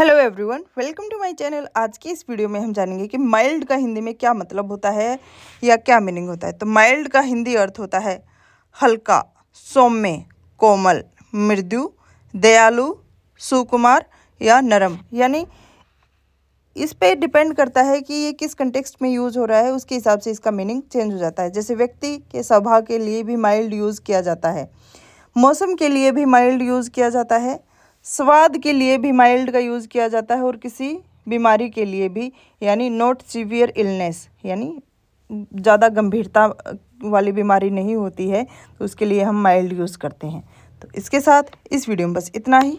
hello everyone welcome to my channel आज की इस वीडियो में हम जानेंगे कि माइल्ड का हिंदी में क्या मतलब होता है या क्या मीनिंग होता है तो माइल्ड का हिंदी अर्थ होता है हल्का सौम्य कोमल मृदु दयालु सुकुमार या नरम यानी इस पे डिपेंड करता है कि ये किस कंटेक्स्ट में यूज़ हो रहा है उसके हिसाब से इसका मीनिंग चेंज हो जाता है जैसे व्यक्ति के स्वभाव के लिए भी माइल्ड यूज़ किया जाता है मौसम के लिए भी माइल्ड यूज़ किया जाता है स्वाद के लिए भी माइल्ड का यूज़ किया जाता है और किसी बीमारी के लिए भी यानी नॉट सीवियर इलनेस यानी ज़्यादा गंभीरता वाली बीमारी नहीं होती है तो उसके लिए हम माइल्ड यूज़ करते हैं तो इसके साथ इस वीडियो में बस इतना ही